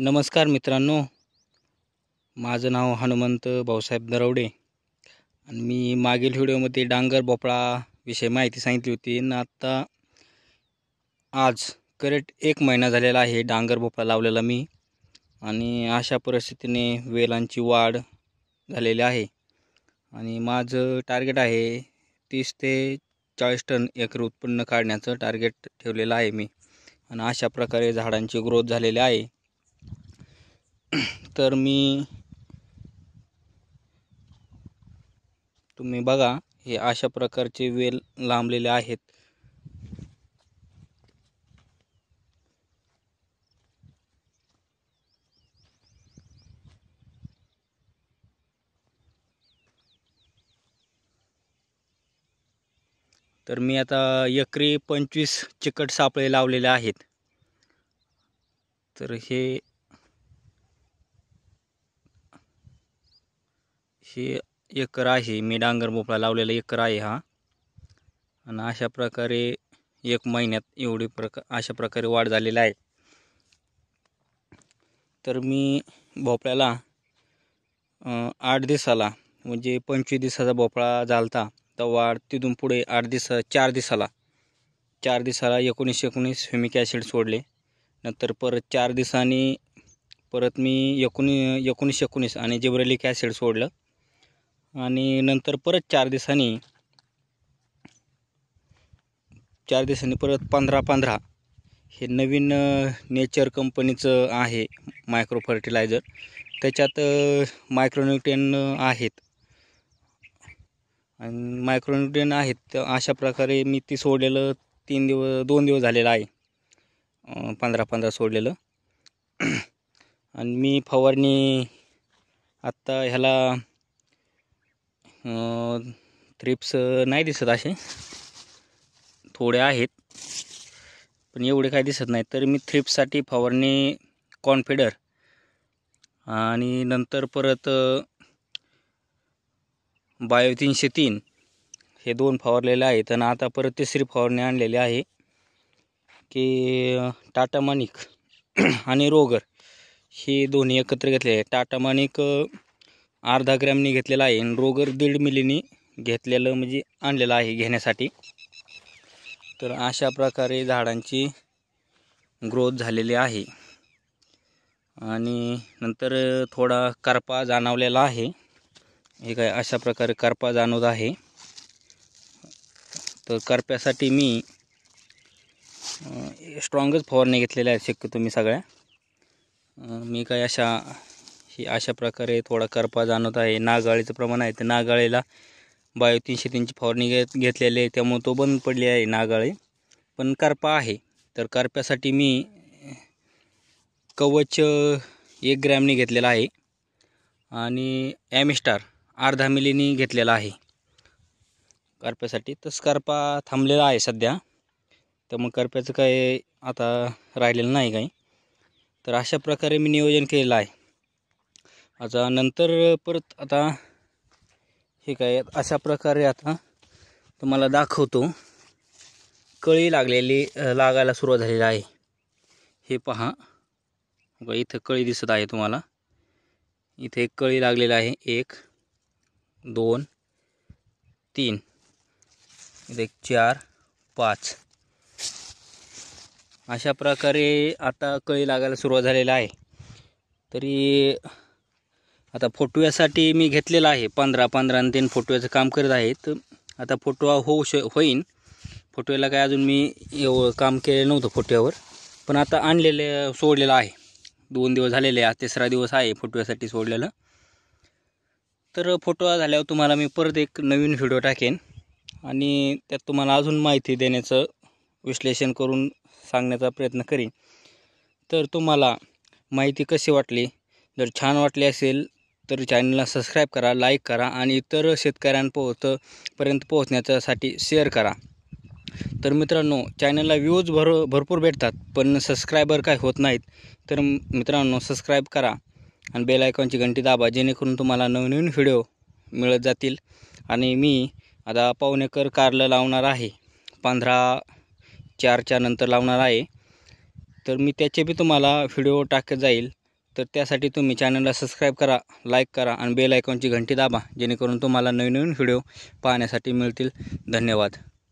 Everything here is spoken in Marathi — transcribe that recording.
नमस्कार मित्रांनो माझं नाव हनुमंत भाऊसाहेब दरवडे आणि मी मागील व्हिडिओमध्ये डांगर भोपळा विषयी माहिती सांगितली होती आणि आत्ता आज करेक्ट एक महिना झालेला आहे डांगर भोपळा लावलेला मी आणि अशा परिस्थितीने वेलांची वाढ झालेली आहे आणि माझं टार्गेट आहे तीस ते चाळीस टन एकर उत्पन्न काढण्याचं टार्गेट ठेवलेलं आहे मी आणि अशा प्रकारे झाडांची ग्रोथ झालेली आहे तर मी तुम्ही बघा हे अशा प्रकारचे वेल लांबलेले आहेत तर मी आता एकरी पंचवीस चिकट सापळे लावलेले आहेत तर हे हे एकर आहे मी डांगर भोपळा लावलेला एकर आहे हा आणि अशा प्रकारे एक महिन्यात एवढी प्रका अशा प्रकारे वाढ झालेली आहे तर मी भोपळ्याला आठ दिवसाला म्हणजे पंचवीस दिवसाचा भोपळा झालता तर वाढ तिथून पुढे आठ दिवस चार दिवसाला चार दिवसाला एकोणीसशे एकोणीस ह्युमिक ॲसिड सोडले नंतर परत चार दिवसांनी परत मी एकोणी एकोणीसशे एकोणीस आणि जिब्रेलिक ॲसिड सोडलं आणि नंतर परत चार दिवसांनी चार दिवसांनी परत पंधरा पंधरा हे नवीन नेचर कंपनीचं आहे मायक्रो फर्टिलायझर त्याच्यात मायक्रोन्युट्रियन आहेत आणि मायक्रोन्युट्रियन आहेत तर अशा प्रकारे मी ती सोडलेलं तीन दिवस दोन दिवस झालेलं आहे पंधरा पंधरा सोडलेलं आणि मी फवारणी आत्ता ह्याला थ्रिप्स नाही दिसत असे थोडे आहेत पण एवढे काही दिसत नाही तर मी थ्रिप्ससाठी फवारणी कॉन्फिडर आणि नंतर परत बायो तीनशे तीन हे दोन फवारलेले आहेत आणि आता परत तिसरी फवारणी आणलेली आहे की टाटा मानिक आणि रोगर हे दोन्ही एकत्र घेतले आहे टाटा मानिक अर्धा ग्रॅमनी घेतलेला आहे रोगर दीड मिलीनी घेतलेलं म्हणजे आणलेलं आहे घेण्यासाठी तर अशा प्रकारे झाडांची ग्रोथ झालेली आहे आणि नंतर थोडा करपा जाणवलेला आहे हे काय अशा प्रकारे करपा जाणवत आहे तर करप्यासाठी मी स्ट्रॉंगच फवारणी घेतलेल्या आहेत शक्यतो मी सगळ्या मी काय अशा की अशा प्रकारे थोडा करपा जाणवत आहे नागाळीचं प्रमाण आहे तर नागाळीला बायो तीनशे तीनची फवारणी घेत घेतलेली आहे त्यामुळं तो बंद पडली आहे नागाळी पण करपा आहे तर करप्यासाठी मी कवच एक ग्रॅमनी घेतलेला आहे आणि ॲमिस्टार अर्धा मिलीनी घेतलेला आहे करप्यासाठी तर करपा थांबलेला आहे सध्या तर मग करप्याचं काय आता राहिलेलं नाही काही तर अशा प्रकारे मी नियोजन केलेलं आहे आता नंतर परत आता हे काय अशा प्रकारे आता तुम्हाला दाखवतो कळी लागलेली लागायला सुरुवात झालेली आहे हे पहा इथं कळी दिसत आहे तुम्हाला इथे एक कळी लागलेली आहे एक दोन तीन इथे चार पाच अशा प्रकारे आता कळी लागायला सुरुवात झालेला आहे तरी आता फोटव्यासाठी मी घेतलेला आहे पंधरा पंधरा आणि तीन फोटव्याचं काम करत आहे तर आता फोटो होऊ श होईन फोटव्याला काय अजून मी एव काम केलेलं नव्हतं फोटव्यावर पण आता आणलेलं सोडलेलं आहे दोन दिवस झालेले आहे तिसरा दिवस आहे फोटव्यासाठी सोडलेलं तर फोटो झाल्यावर तुम्हाला मी परत एक नवीन व्हिडिओ टाकेन आणि त्यात तुम्हाला अजून माहिती देण्याचं विश्लेषण करून सांगण्याचा प्रयत्न करीन तर तुम्हाला माहिती कशी वाटली जर छान वाटली असेल तर चॅनलला सबस्क्राईब करा लाईक करा आणि इतर शेतकऱ्यांपोचपर्यंत पर्यंत पोहोचण्याच्यासाठी शेअर करा तर मित्रांनो चॅनलला व्ह्यूज भर भरपूर भेटतात पण सबस्क्रायबर काय होत नाहीत तर मित्रांनो सबस्क्राईब करा आणि बेल आयकॉनची घंटी दाबा जेणेकरून तुम्हाला नवनवीन व्हिडिओ मिळत जातील आणि मी आता पावणेकर कारलं लावणार आहे पंधरा चारच्या नंतर लावणार आहे तर मी त्याचे बी तुम्हाला व्हिडिओ टाकत जाईल तर त्यासाठी तुम्ही चॅनलला सबस्क्राईब करा लाईक करा आणि बेल आयकॉनची घंटी दाबा जेणेकरून तुम्हाला नवीन नवीन व्हिडिओ पाहण्यासाठी मिळतील धन्यवाद